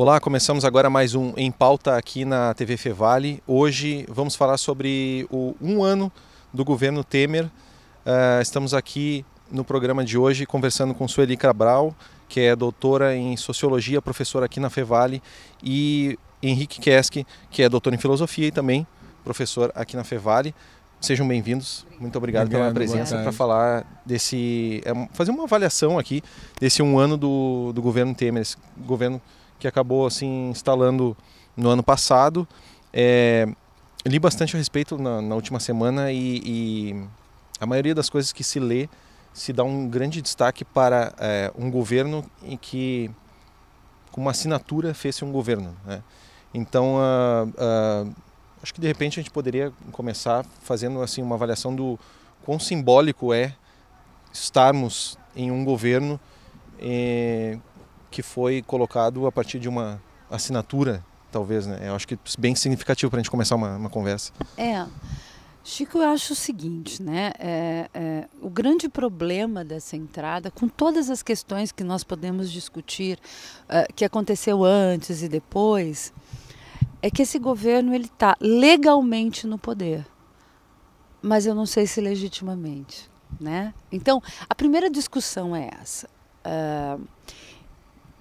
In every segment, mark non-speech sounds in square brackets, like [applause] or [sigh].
Olá, começamos agora mais um Em Pauta aqui na TV Fevale. Hoje vamos falar sobre o um ano do governo Temer. Uh, estamos aqui no programa de hoje conversando com Sueli Cabral, que é doutora em Sociologia, professora aqui na Fevale, e Henrique Keski, que é doutor em Filosofia e também professor aqui na Fevale. Sejam bem-vindos. Muito obrigado, obrigado pela presença para falar desse. É fazer uma avaliação aqui desse um ano do, do governo Temer, esse governo que acabou se assim, instalando no ano passado. É, li bastante a respeito na, na última semana e, e, a maioria das coisas que se lê se dá um grande destaque para é, um governo em que com uma assinatura fez-se um governo. Né? Então, uh, uh, acho que de repente a gente poderia começar fazendo assim uma avaliação do quão simbólico é estarmos em um governo eh, que foi colocado a partir de uma assinatura, talvez, né? Eu acho que bem significativo para a gente começar uma, uma, conversa. É. Chico, eu acho o seguinte, né? É, é, o grande problema dessa entrada, com todas as questões que nós podemos discutir, é, que aconteceu antes e depois, é que esse governo ele está legalmente no poder, mas eu não sei se legitimamente, né? Então, a primeira discussão é essa. É,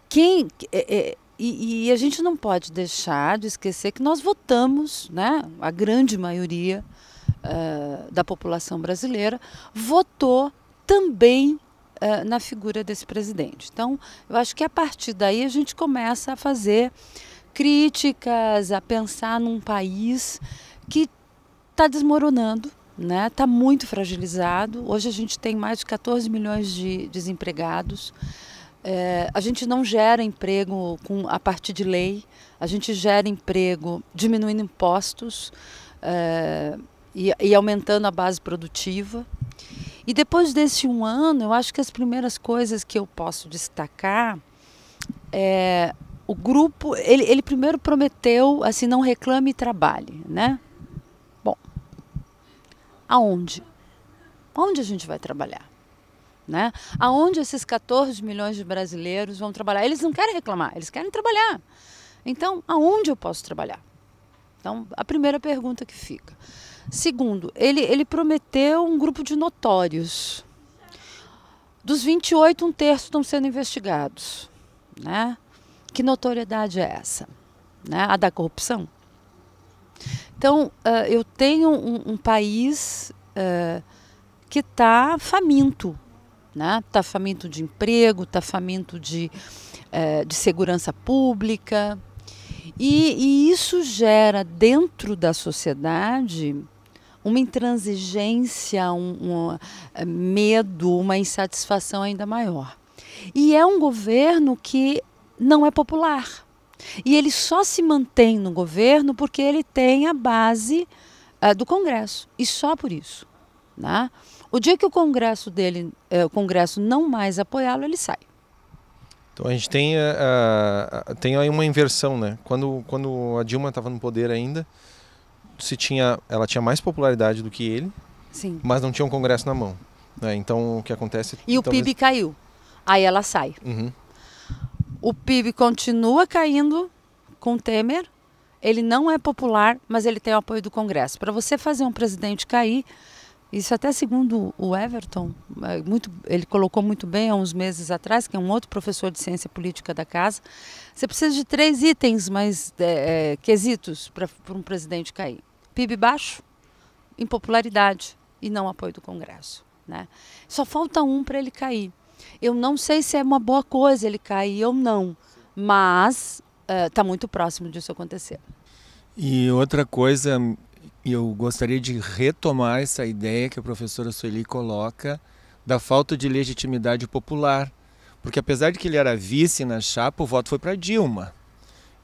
quem. É, é, e, e, a gente não pode deixar de esquecer que nós votamos, né? A grande maioria uh, da população brasileira votou também uh, na figura desse presidente. Então, eu acho que a partir daí a gente começa a fazer críticas, a pensar num país que está desmoronando, né? Está muito fragilizado. Hoje a gente tem mais de 14 milhões de desempregados. É, a gente não gera emprego com, a partir de lei, a gente gera emprego diminuindo impostos é, e, e aumentando a base produtiva. E depois desse um ano, eu acho que as primeiras coisas que eu posso destacar é o grupo. Ele, ele primeiro prometeu assim: não reclame e trabalhe, né? Bom, aonde? Onde a gente vai trabalhar? Né? Aonde esses 14 milhões de brasileiros vão trabalhar? Eles não querem reclamar, eles querem trabalhar. Então, aonde eu posso trabalhar? Então, a primeira pergunta que fica. Segundo, ele, ele prometeu um grupo de notórios. Dos 28, um terço estão sendo investigados. Né? Que notoriedade é essa? Né? A da corrupção? Então, uh, eu tenho um, um país uh, que está faminto né? faminto de emprego, está faminto de, é, de segurança pública. E, e isso gera dentro da sociedade uma intransigência, um, um, eh, medo, uma insatisfação ainda maior. E é um governo que não é popular. E ele só se mantém no governo porque ele tem a base uh, do Congresso. E só por isso. Né? O dia que o Congresso dele, eh, o Congresso não mais apoiá-lo, ele sai. Então a gente tem, uh, tem aí uma inversão, né? Quando, quando a Dilma estava no poder ainda, se tinha, ela tinha mais popularidade do que ele, Sim. mas não tinha um Congresso na mão. Né? Então o que acontece? É e o PIB caiu. Aí ela sai. Uhum. O PIB continua caindo com Temer. Ele não é popular, mas ele tem o apoio do Congresso. Para você fazer um presidente cair, isso até segundo o Everton, é, muito, ele colocou muito bem há uns meses atrás, que é um outro professor de ciência política da casa. Você precisa de três itens, mas é, é, quesitos para um presidente cair: PIB baixo, impopularidade e não apoio do Congresso. Né? Só falta um para ele cair. Eu não sei se é uma boa coisa ele cair ou não, mas está é, tá muito próximo disso acontecer. E outra coisa e eu gostaria de retomar essa ideia que a professora Sueli coloca da falta de legitimidade popular. Porque apesar de que ele era vice na chapa, o voto foi para Dilma.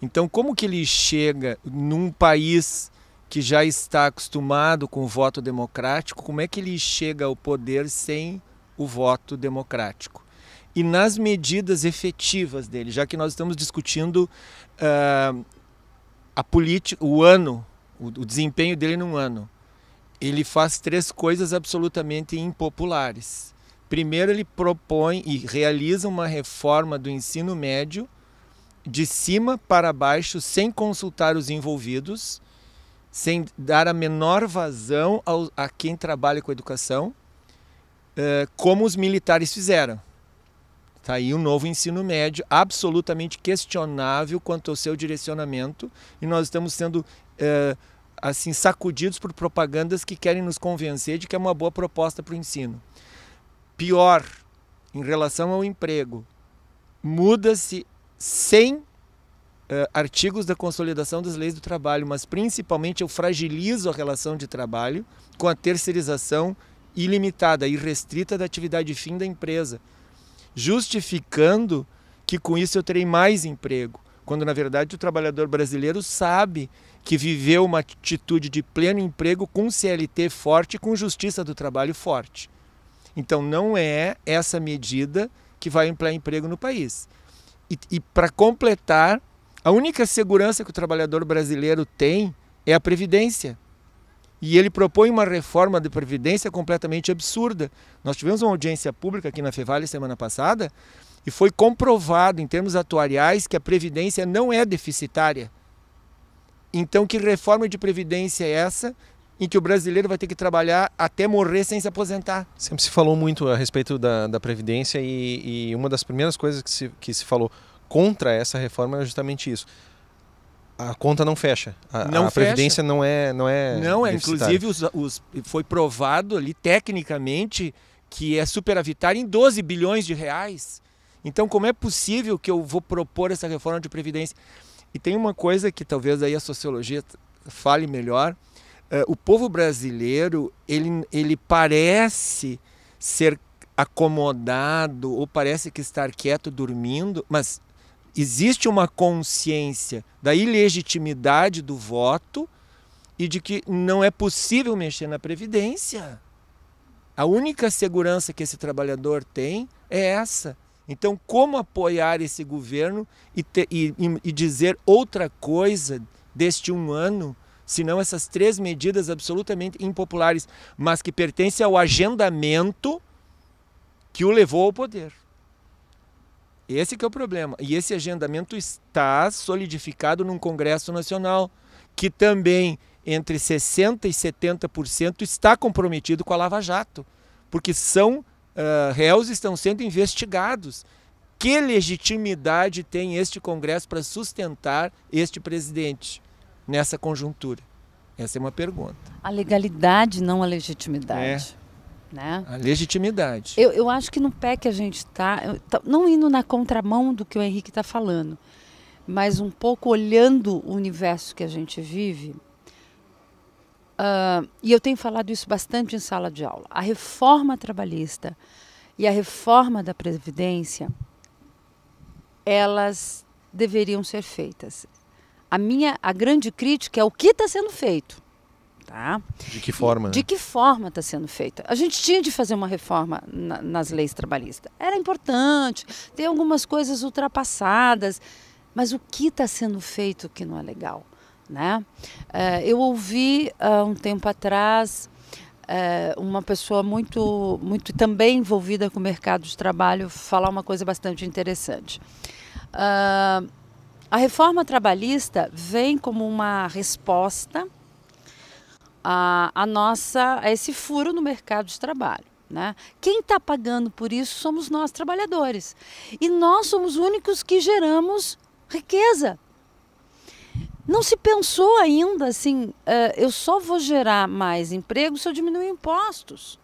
Então, como que ele chega num país que já está acostumado com o voto democrático, como é que ele chega ao poder sem o voto democrático? E nas medidas efetivas dele, já que nós estamos discutindo uh, a política, o ano o, o desempenho dele num ano. Ele faz três coisas absolutamente impopulares. Primeiro, ele propõe e realiza uma reforma do ensino médio de cima para baixo, sem consultar os envolvidos, sem dar a menor vazão ao, a quem trabalha com educação, eh, como os militares fizeram. Está aí um novo ensino médio absolutamente questionável quanto ao seu direcionamento, e nós estamos sendo eh, assim sacudidos por propagandas que querem nos convencer de que é uma boa proposta para o ensino. Pior, em relação ao emprego, muda-se sem uh, artigos da consolidação das leis do trabalho, mas principalmente eu fragilizo a relação de trabalho com a terceirização ilimitada e restrita da atividade fim da empresa, justificando que com isso eu terei mais emprego, quando na verdade o trabalhador brasileiro sabe que viveu uma atitude de pleno emprego com CLT forte, com justiça do trabalho forte. Então não é essa medida que vai ampliar emprego no país. E, e para completar, a única segurança que o trabalhador brasileiro tem é a previdência. E ele propõe uma reforma de previdência completamente absurda. Nós tivemos uma audiência pública aqui na Fevale semana passada e foi comprovado em termos atuariais que a previdência não é deficitária. Então, que reforma de previdência é essa em que o brasileiro vai ter que trabalhar até morrer sem se aposentar. Sempre se falou muito a respeito da, da Previdência e, e, uma das primeiras coisas que se, que se falou contra essa reforma é justamente isso. A conta não fecha. A, não a fecha. Previdência não é. Não, é, não é inclusive, os, os, foi provado ali tecnicamente que é superavitária em 12 bilhões de reais. Então, como é possível que eu vou propor essa reforma de Previdência? E tem uma coisa que talvez aí a sociologia fale melhor. Uh, o povo brasileiro, ele, ele parece ser acomodado ou parece que estar quieto dormindo, mas existe uma consciência da ilegitimidade do voto e de que não é possível mexer na previdência. A única segurança que esse trabalhador tem é essa. Então, como apoiar esse governo e, te, e, e dizer outra coisa deste um ano, senão essas três medidas absolutamente impopulares, mas que pertencem ao agendamento que o levou ao poder? Esse é o problema. E esse agendamento está solidificado num Congresso Nacional, que também entre 60% e 70% está comprometido com a Lava Jato, porque são uh, réus estão sendo investigados. Que legitimidade tem este Congresso para sustentar este presidente nessa conjuntura? Essa é uma pergunta. A legalidade, não a legitimidade. É. Né? A legitimidade. Eu, eu acho que no pé que a gente está, tá, não indo na contramão do que o Henrique está falando, mas um pouco olhando o universo que a gente vive, uh, e eu tenho falado isso bastante em sala de aula, a reforma trabalhista e a reforma da Previdência, elas deveriam ser feitas. A minha, a grande crítica é o que está sendo feito. Tá? De que forma? De né? que forma está sendo feita? A gente tinha de fazer uma reforma na, nas leis trabalhistas. Era importante, tem algumas coisas ultrapassadas, mas o que está sendo feito que não é legal? Né? Eh, eu ouvi há um tempo atrás eh, uma pessoa muito, muito também envolvida com o mercado de trabalho falar uma coisa bastante interessante. Eh, a reforma trabalhista vem como uma resposta a, a nossa a esse furo no mercado de trabalho. Né? Quem está pagando por isso somos nós trabalhadores e nós somos únicos que geramos riqueza não se pensou ainda assim, uh, eu só vou gerar mais emprego se eu diminuir impostos.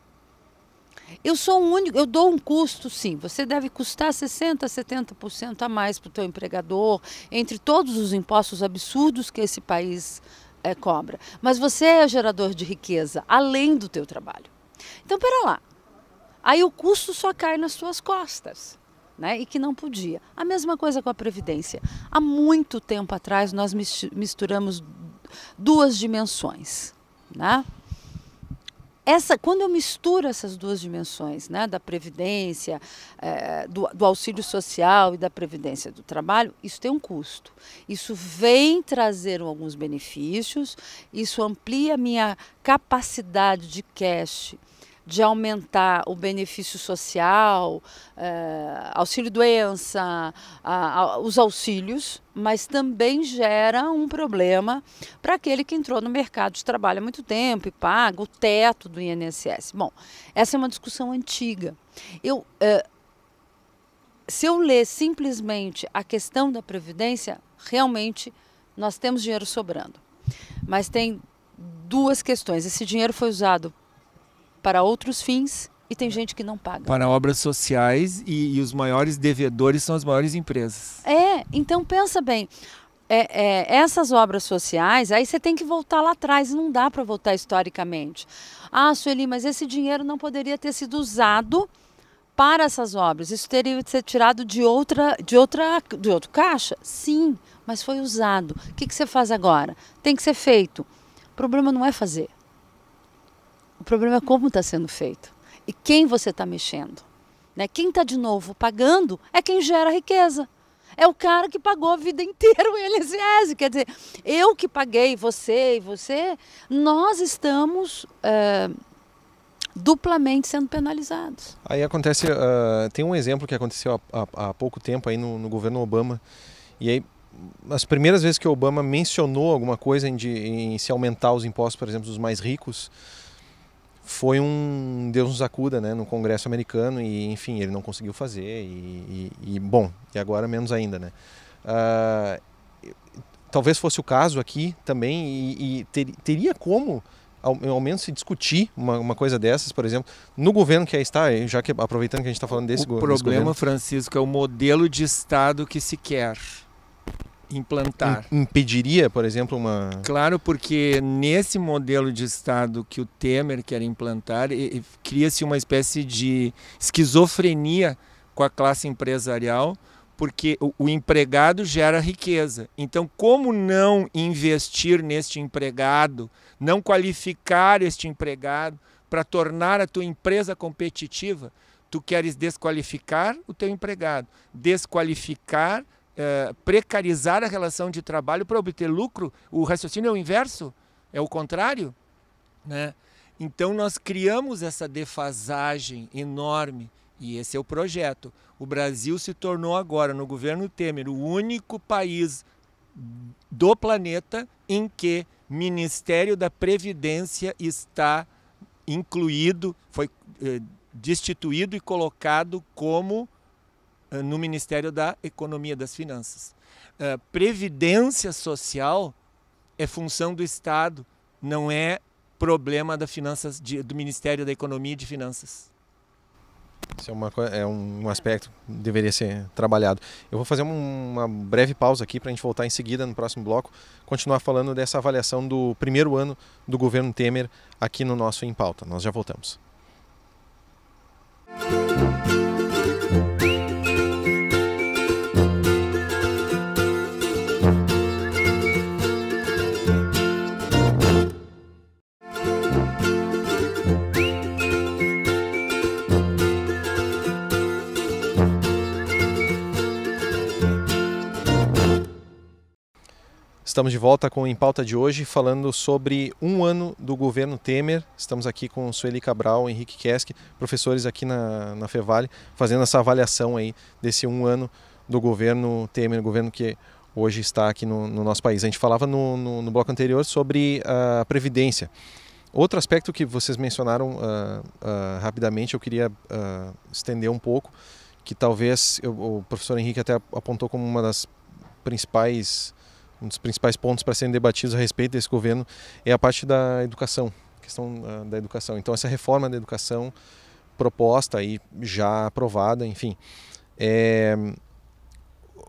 Eu sou o único, eu dou um custo, sim. Você deve custar 60%, 70% a mais para o teu empregador, entre todos os impostos absurdos que esse país é, cobra. Mas você é gerador de riqueza, além do teu trabalho. Então, pera lá. Aí o custo só cai nas suas costas né, e que não podia. A mesma coisa com a Previdência. Há muito tempo atrás nós misturamos duas dimensões. Né? Essa, quando eu misturo essas duas dimensões, né, da previdência, é, do, do, auxílio social e da previdência do trabalho, isso tem um custo. Isso vem trazer alguns benefícios, isso amplia a minha capacidade de cash de aumentar o benefício social, é, eh, auxílio-doença, os auxílios, mas também gera um problema para aquele que entrou no mercado de trabalho há muito tempo e paga o teto do INSS. Bom, essa é uma discussão antiga. Eu, é, se eu ler simplesmente a questão da Previdência, realmente nós temos dinheiro sobrando. Mas tem duas questões. Esse dinheiro foi usado para outros fins e tem gente que não paga. Para obras sociais e, e os maiores devedores são as maiores empresas. É, então pensa bem. É, é, essas obras sociais, aí você tem que voltar lá atrás, não dá para voltar historicamente. Ah, Sueli, mas esse dinheiro não poderia ter sido usado para essas obras. Isso teria que ser tirado de outra, de outra, de outro caixa? Sim, mas foi usado. O que, que você faz agora? Tem que ser feito. O problema não é fazer. O problema é como está sendo feito e quem você está mexendo. Né? Quem está de novo pagando é quem gera riqueza. É o cara que pagou a vida inteira o INSS. Quer dizer, eu que paguei, você e você, nós estamos. É, duplamente sendo penalizados. Aí acontece, uh, tem um exemplo que aconteceu há, há, há pouco tempo aí no, no, governo Obama, e aí as primeiras vezes que o Obama mencionou alguma coisa em, de, em se aumentar os impostos, por exemplo, dos mais ricos, foi um Deus nos acuda, né, no Congresso americano e enfim ele não conseguiu fazer e, e, e bom e agora menos ainda, né. Uh, talvez fosse o caso aqui também e, e ter, teria como ao, ao, menos se discutir uma, uma, coisa dessas, por exemplo, no governo que aí está, já que aproveitando que a gente está falando desse, o go governo. O problema, Francisco, é o modelo de Estado que se quer implantar. impediria, por exemplo, uma. Claro, porque nesse modelo de Estado que o Temer quer implantar, cria-se uma espécie de esquizofrenia com a classe empresarial, porque o empregado gera riqueza. Então, como não investir neste empregado, não qualificar este empregado para tornar a tua empresa competitiva? Tu queres desqualificar o teu empregado, desqualificar é, precarizar a relação de trabalho para obter lucro, o raciocínio é o inverso, é o contrário. Né? Então nós criamos essa defasagem enorme e esse é o projeto. O Brasil se tornou agora, no governo Temer, o único país do planeta em que Ministério da Previdência está incluído, foi eh, destituído e colocado como eh, no Ministério da Economia das Finanças. Eh, previdência social é função do Estado, não é problema da finanças, do Ministério da Economia e de Finanças. Esse é, uma, é um aspecto que deveria ser trabalhado. Eu vou fazer uma breve pausa aqui para a gente voltar em seguida no próximo bloco, continuar falando dessa avaliação do primeiro ano do governo Temer aqui no nosso Em Pauta. Nós já voltamos. Música Estamos de volta com Em Pauta de hoje, falando sobre um ano do governo Temer. Estamos aqui com Sueli Cabral, Henrique Kesk, professores aqui na, na Fevale, fazendo essa avaliação aí desse um ano do governo Temer, governo que hoje está aqui no, no nosso país. A gente falava no, no, no, bloco anterior sobre a Previdência. Outro aspecto que vocês mencionaram uh, uh, rapidamente, eu queria uh, estender um pouco, que talvez eu, o professor Henrique até apontou como uma das principais um dos principais pontos para serem debatidos a respeito desse governo é a parte da educação, questão ah, da educação. Então essa reforma da educação proposta e já aprovada, enfim, é...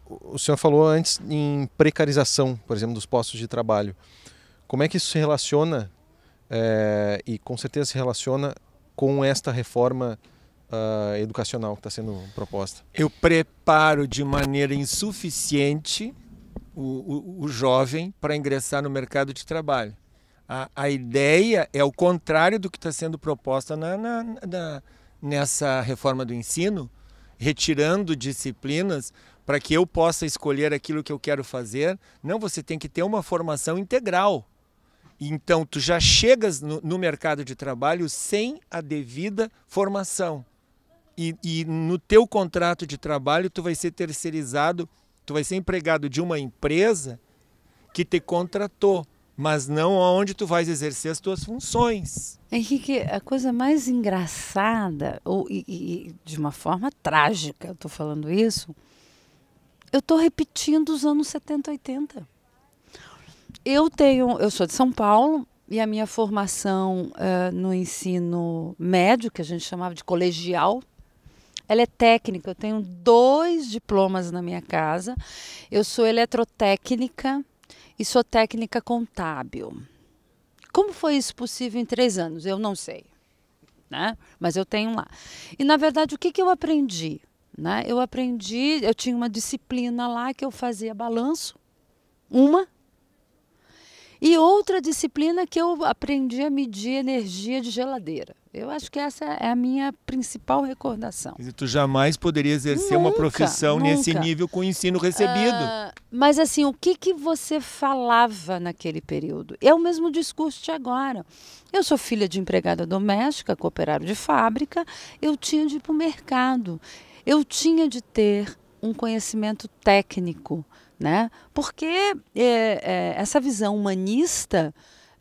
o senhor falou antes em precarização, por exemplo, dos postos de trabalho. Como é que isso se relaciona é... e com certeza se relaciona com esta reforma uh, educacional que está sendo proposta? Eu preparo de maneira insuficiente o, o, o jovem para ingressar no mercado de trabalho. A, a ideia é o contrário do que está sendo proposta na, na, na, nessa reforma do ensino, retirando disciplinas para que eu possa escolher aquilo que eu quero fazer. Não, você tem que ter uma formação integral. Então, tu já chegas no, no mercado de trabalho sem a devida formação. E, e, no teu contrato de trabalho, tu vai ser terceirizado Tu vai ser empregado de uma empresa que te contratou, mas não onde tu vais exercer as tuas funções. Henrique, a coisa mais engraçada, ou e, e, de uma forma trágica, eu estou falando isso, eu estou repetindo os anos 70, 80. Eu tenho, eu sou de São Paulo, e a minha formação uh, no ensino médio, que a gente chamava de colegial, ela é técnica, eu tenho dois diplomas na minha casa. Eu sou eletrotécnica e sou técnica contábil. Como foi isso possível em três anos? Eu não sei, né? Mas eu tenho lá. E na verdade, o que, que eu aprendi? Né? Eu aprendi, eu tinha uma disciplina lá que eu fazia balanço, uma e outra disciplina que eu aprendi a medir energia de geladeira. Eu acho que essa é a minha principal recordação. E tu jamais poderia exercer nunca, uma profissão nunca. nesse nível com o ensino recebido. Uh, mas assim, o que, que você falava naquele período? É o mesmo discurso de agora. Eu sou filha de empregada doméstica, cooperário de fábrica, eu tinha de ir para o mercado. Eu tinha de ter um conhecimento técnico né? Porque é, é, essa visão humanista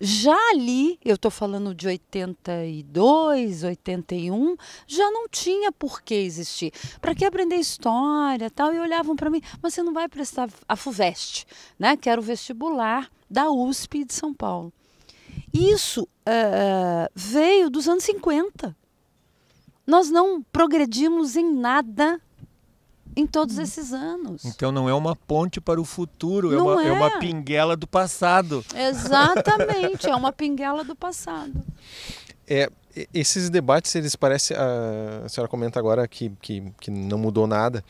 já ali, eu estou falando de 82, 81, já não tinha por que existir. Para que aprender história tal? E olhavam para mim, mas você não vai prestar a FUVEST, né? que era o vestibular da USP de São Paulo. Isso é, é, veio dos anos 50. Nós não progredimos em nada em todos hum. esses anos. Então não é uma ponte para o futuro, é uma, é. é uma, pinguela do passado. Exatamente, é uma [laughs] pinguela do passado. É, esses debates, eles parecem. A, senhora comenta agora que, que, que não mudou nada.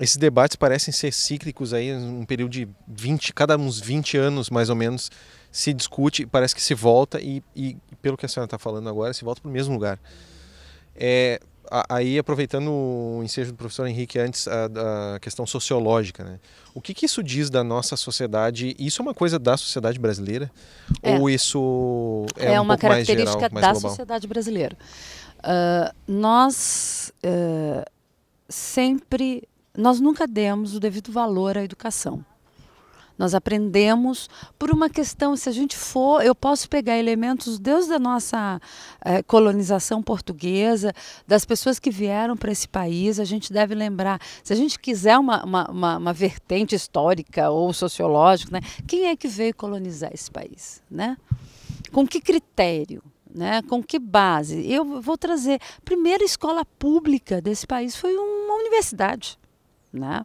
Esses debates parecem ser cíclicos aí, um período de 20, cada uns 20 anos mais ou menos, se discute, parece que se volta e, e pelo que a senhora está falando agora, se volta para o mesmo lugar. É, aí aproveitando o ensejo do professor Henrique antes a, a questão sociológica, né? O que, que, isso diz da nossa sociedade? Isso é uma coisa da sociedade brasileira é. ou isso é, é um uma característica geral, da global? sociedade brasileira? Uh, nós uh, sempre, nós nunca demos o devido valor à educação. Nós aprendemos por uma questão, se a gente for, eu posso pegar elementos desde a nossa eh, colonização portuguesa, das pessoas que vieram para esse país, a gente deve lembrar, se a gente quiser uma, uma, uma, uma vertente histórica ou sociológica, né, quem é que veio colonizar esse país? Né? Com que critério? Né? Com que base? Eu vou trazer. A primeira escola pública desse país foi uma universidade. Né?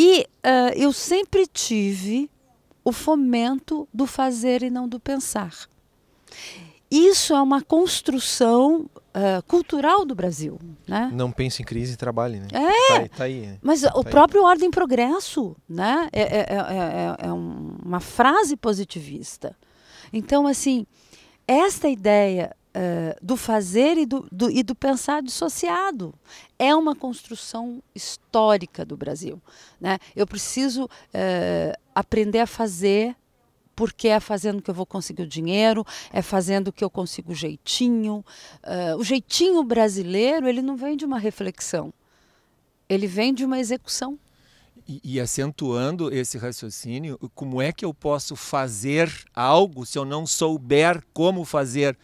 E uh, eu sempre tive o fomento do fazer e não do pensar. Isso é uma construção Uh, cultural do Brasil. Né? Não pense em crise e trabalhe, né? É, tá, tá aí, né? mas tá o próprio Ordem Progresso né? É, é, é, é, uma frase positivista. Então, assim, esta ideia eh, do fazer e do, do, e do pensar dissociado. É uma construção histórica do Brasil. Né? Eu preciso eh, aprender a fazer porque é fazendo que eu vou conseguir o dinheiro, é fazendo que eu consigo o jeitinho. Uh, o jeitinho brasileiro, ele não vem de uma reflexão, ele vem de uma execução. E, e, acentuando esse raciocínio, como é que eu posso fazer algo se eu não souber como fazer?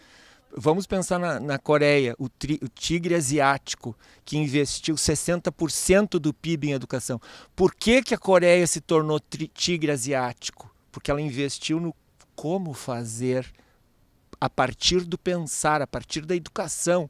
Vamos pensar na, na Coreia, o, tri, o, tigre asiático, que investiu 60% do PIB em educação. Por que, que a Coreia se tornou tri, tigre asiático? Porque ela investiu no como fazer a partir do pensar, a partir da educação.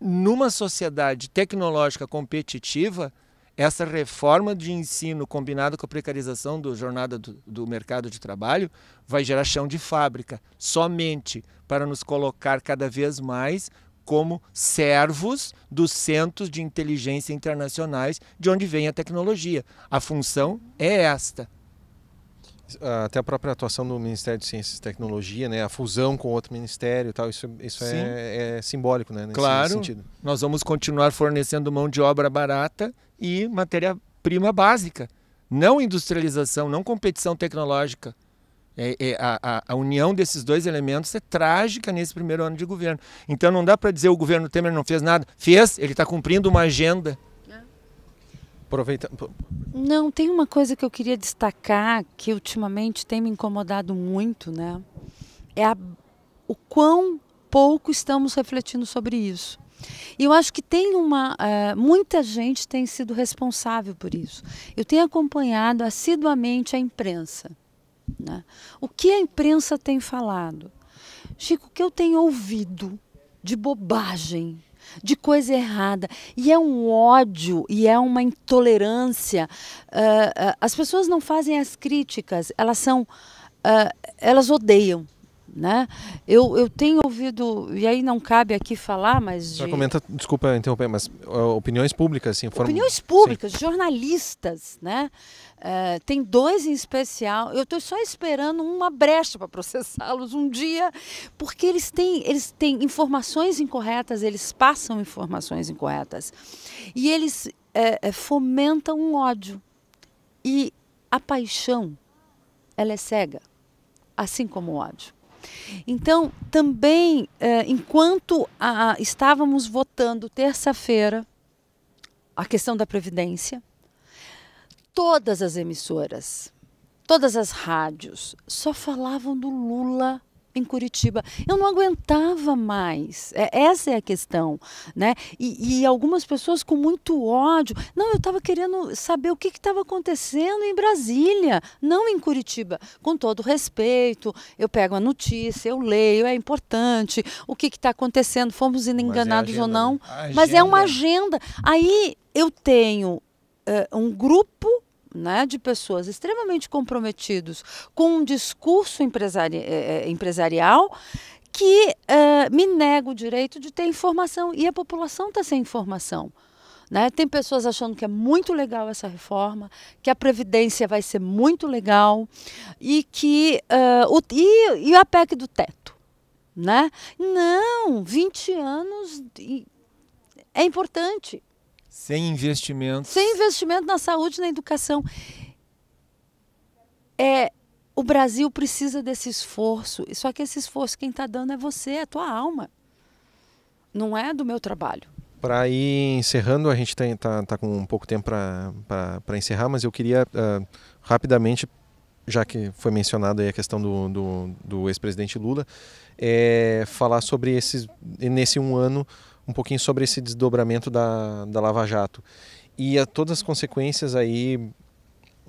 Numa sociedade tecnológica competitiva, essa reforma de ensino combinada com a precarização da jornada do, do, mercado de trabalho vai gerar chão de fábrica somente para nos colocar cada vez mais como servos dos centros de inteligência internacionais de onde vem a tecnologia. A função é esta, ah, até a própria atuação do Ministério de Ciências e Tecnologia, né, a fusão com outro ministério, tal, isso, isso é, é, simbólico, né? Nesse, claro. Nesse sentido. Nós vamos continuar fornecendo mão de obra barata e matéria-prima básica, não industrialização, não competição tecnológica. É, é, a, a, união desses dois elementos é trágica nesse primeiro ano de governo. Então não dá para dizer o governo Temer não fez nada. Fez, ele está cumprindo uma agenda. Aproveita. Não, tem uma coisa que eu queria destacar que ultimamente tem me incomodado muito, né? É a, o quão pouco estamos refletindo sobre isso. E eu acho que tem uma. Uh, muita gente tem sido responsável por isso. Eu tenho acompanhado assiduamente a imprensa. Né? O que a imprensa tem falado? Chico, o que eu tenho ouvido de bobagem de coisa errada. E é um ódio e é uma intolerância. Uh, uh, as pessoas não fazem as críticas, elas são. Uh, elas odeiam. Né? Eu, eu tenho ouvido, e aí não cabe aqui falar, mas. Já comenta, desculpa interromper, mas opiniões públicas, assim, foram Opiniões públicas, Sim. jornalistas, né? Eh, tem dois em especial. Eu estou só esperando uma brecha para [laughs] processá-los um dia, porque eles têm, eles têm informações incorretas, eles passam informações incorretas. E eles é, fomentam um ódio. E a paixão, ela é cega, assim como o ódio. Então, também, eh, enquanto a, estávamos votando terça-feira a questão da Previdência, todas as emissoras, todas as rádios só falavam do Lula em Curitiba. Eu não aguentava mais. É, essa é a questão, né? E, e, algumas pessoas com muito ódio. Não, eu estava querendo saber o que estava acontecendo em Brasília, não em Curitiba. Com todo respeito, eu pego a notícia, eu leio, é importante. O que está acontecendo? Fomos é enganados ou não? Né? Mas é uma agenda. Aí eu tenho uh, um grupo né, de pessoas extremamente comprometidos com um discurso empresari eh, eh, empresarial que eh, me nega o direito de ter informação e a população está sem informação. Né? Tem pessoas achando que é muito legal essa reforma, que a Previdência vai ser muito legal e que uh, o, e, e a PEC do teto. Né? Não, 20 anos é importante. Sem investimento. Sem investimento na saúde, na educação. É, o Brasil precisa desse esforço. Só que esse esforço quem está dando é você, é a tua alma. Não é do meu trabalho. Para ir encerrando, a gente está tá com um pouco tempo para encerrar, mas eu queria uh, rapidamente, já que foi mencionada a questão do, do, do ex-presidente Lula, é, falar sobre esses, nesse um ano um pouquinho sobre esse desdobramento da, da Lava Jato e a todas as consequências aí,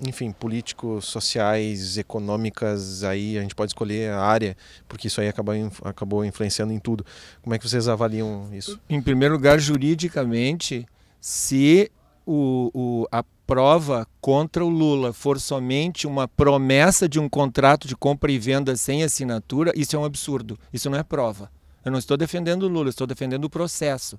enfim, políticos, sociais, econômicas, aí a gente pode escolher a área, porque isso aí acabou, acabou influenciando em tudo. Como é que vocês avaliam isso? Em primeiro lugar, juridicamente, se o, o, a prova contra o Lula for somente uma promessa de um contrato de compra e venda sem assinatura, isso é um absurdo. Isso não é prova. Eu não estou defendendo o Lula, estou defendendo o processo.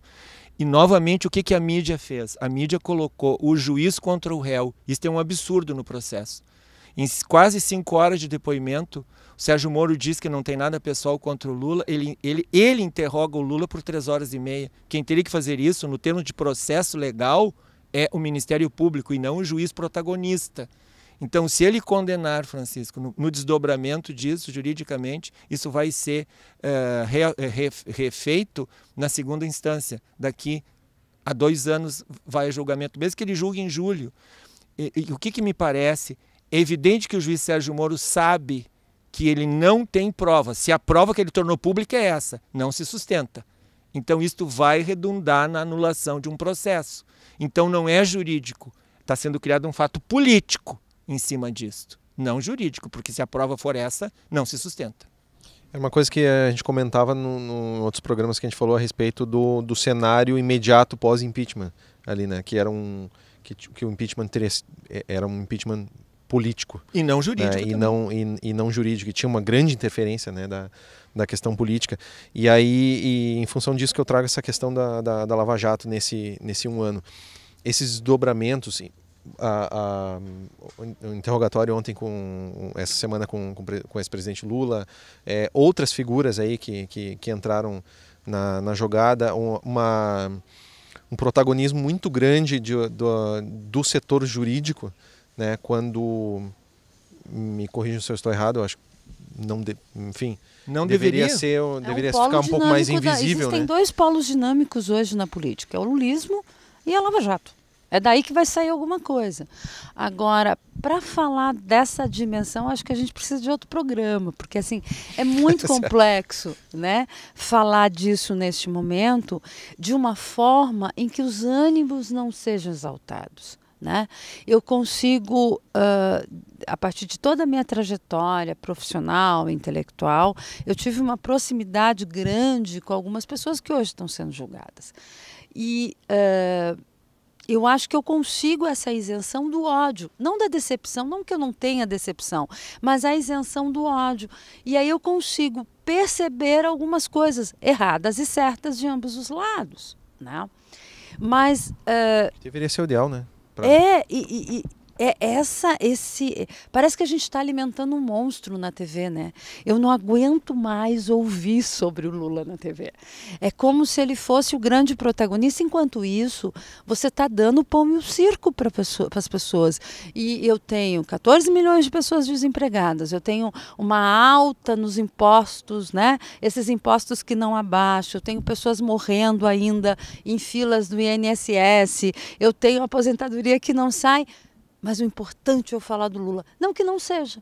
E novamente, o que, que a mídia fez? A mídia colocou o juiz contra o réu. Isso é um absurdo no processo. Em quase cinco horas de depoimento, o Sérgio Moro diz que não tem nada pessoal contra o Lula. Ele, ele, ele interroga o Lula por três horas e meia. Quem teria que fazer isso, no termo de processo legal, é o Ministério Público e não o juiz protagonista. Então, se ele condenar, Francisco, no, no desdobramento disso juridicamente, isso vai ser uh, re, eh, re, refeito na segunda instância. Daqui a dois anos vai a julgamento, mesmo que ele julgue em julho. E, e, o que, que me parece? É evidente que o juiz Sérgio Moro sabe que ele não tem prova. Se a prova que ele tornou pública é essa, não se sustenta. Então, isto vai redundar na anulação de um processo. Então, não é jurídico. Está sendo criado um fato político em cima disto. Não jurídico, porque se a prova for essa, não se sustenta. É uma coisa que a gente comentava em outros programas que a gente falou a respeito do, do cenário imediato pós-impeachment ali, né? Que era um que, que o impeachment teria, é, era um impeachment político e não jurídico né? e não e, e, não jurídico e tinha uma grande interferência né da, da questão política e aí e em função disso que eu trago essa questão da, da, da lava jato nesse nesse um ano esses desdobramentos a, a, o interrogatório ontem com essa semana com, com, com o ex-presidente Lula, é, outras figuras aí que, que, que entraram na, na jogada, uma, um protagonismo muito grande de, do, do setor jurídico, né, quando me corrijam se eu estou errado, eu acho não de, enfim não deveria, deveria ser é deveria um ficar um pouco mais invisível da, existem né? dois polos dinâmicos hoje na política é o lulismo e a lava jato é daí que vai sair alguma coisa. Agora, para falar dessa dimensão, acho que a gente precisa de outro programa, porque assim, é [laughs] muito tá complexo, né, falar disso neste momento de uma forma em que os ânimos não sejam exaltados. Né? Eu consigo, uh, a partir de toda a minha trajetória profissional, intelectual, eu tive uma proximidade grande com algumas pessoas que hoje estão sendo julgadas. E uh, eu acho que eu consigo essa isenção do ódio, não da decepção, não que eu não tenha decepção, mas a isenção do ódio. E aí eu consigo perceber algumas coisas erradas e certas de ambos os lados, né? Mas uh, deveria ser o ideal, né? Pra... É e, e, é essa esse parece que a gente está alimentando um monstro na TV né eu não aguento mais ouvir sobre o Lula na TV é como se ele fosse o grande protagonista enquanto isso você está dando o pão e o circo para pessoa, as pessoas e eu tenho 14 milhões de pessoas desempregadas eu tenho uma alta nos impostos né esses impostos que não abaixam eu tenho pessoas morrendo ainda em filas do INSS eu tenho aposentadoria que não sai mas o importante é eu falar do Lula. Não que não seja.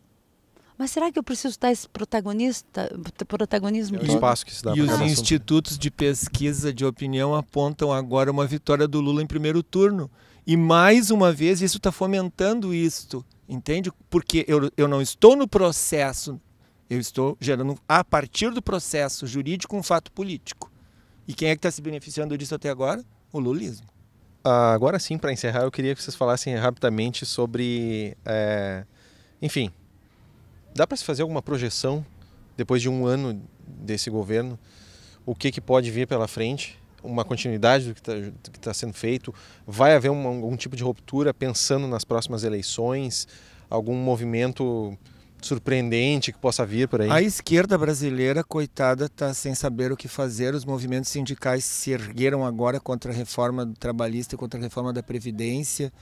Mas será que eu preciso dar esse protagonista, protagonismo? É o espaço que se dá e os institutos de pesquisa de opinião apontam agora uma vitória do Lula em primeiro turno. E mais uma vez, isso está fomentando isto, entende? Porque eu, eu não estou no processo, eu estou gerando, a partir do processo jurídico, um fato político. E quem é que está se beneficiando disso até agora? O lulismo. Ah, agora sim, para encerrar, eu queria que vocês falassem rapidamente sobre. É, enfim, dá para se fazer alguma projeção depois de um ano desse governo? O que, que pode vir pela frente? Uma continuidade do que está tá sendo feito? Vai haver um algum tipo de ruptura pensando nas próximas eleições? Algum movimento surpreendente que possa vir por aí? A esquerda brasileira, coitada, está sem saber o que fazer. Os movimentos sindicais se ergueram agora contra a reforma do trabalhista e contra a reforma da Previdência.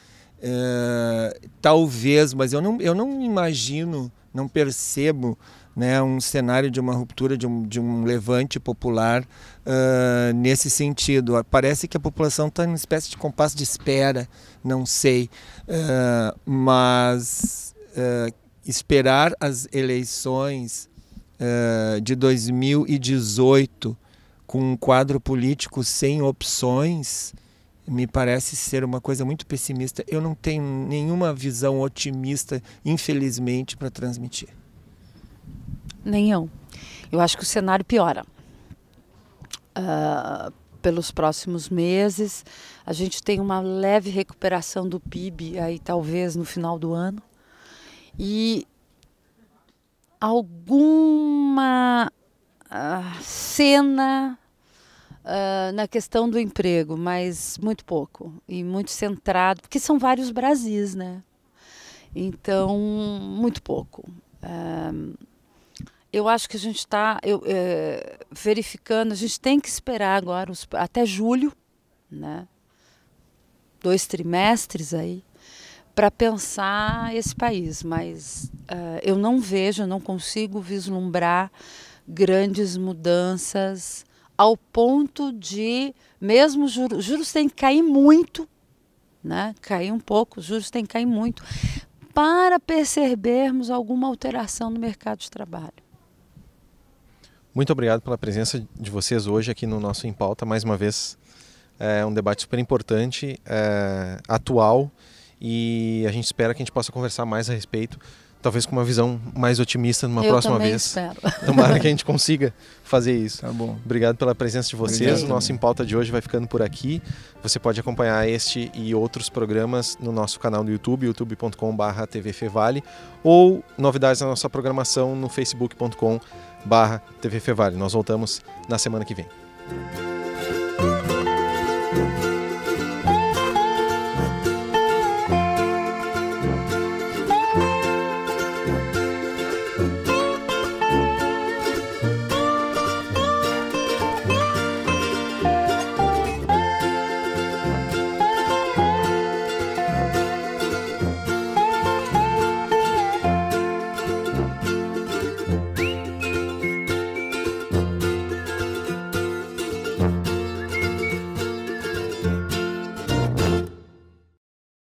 Eh, talvez, mas eu não, eu não imagino, não percebo né, um cenário de uma ruptura, de um, de um levante popular uh, nesse sentido. Parece que a população está em uma espécie de compasso de espera, não sei, uh, mas uh, esperar as eleições uh, de 2018 com um quadro político sem opções me parece ser uma coisa muito pessimista. Eu não tenho nenhuma visão otimista, infelizmente, para transmitir. Nem eu. Eu acho que o cenário piora. Uh, pelos próximos meses, a gente tem uma leve recuperação do PIB aí talvez no final do ano e alguma ah, cena uh, na questão do emprego, mas muito pouco e muito centrado, porque são vários Brasis, né? Então, muito pouco. Uh, eu acho que a gente está eh, verificando, a gente tem que esperar agora os, até julho, né? Dois trimestres aí para pensar esse país, mas uh, eu não vejo, não consigo vislumbrar grandes mudanças ao ponto de, mesmo juros, juros tem que cair muito, né? cair um pouco, juros tem que cair muito, para percebermos alguma alteração no mercado de trabalho. Muito obrigado pela presença de vocês hoje aqui no nosso Em Pauta. Mais uma vez, é um debate super importante, é, atual e a gente espera que a gente possa conversar mais a respeito, talvez com uma visão mais otimista numa Eu próxima vez. Espero. [laughs] Tomara que a gente consiga fazer isso. Tá bom. Obrigado pela presença de vocês. Obrigado. O nosso Em Pauta de hoje vai ficando por aqui. Você pode acompanhar este e outros programas no nosso canal do YouTube, youtube.com.br tvfevale, ou novidades na nossa programação no facebook.com.br tvfevale. Nós voltamos na semana que vem.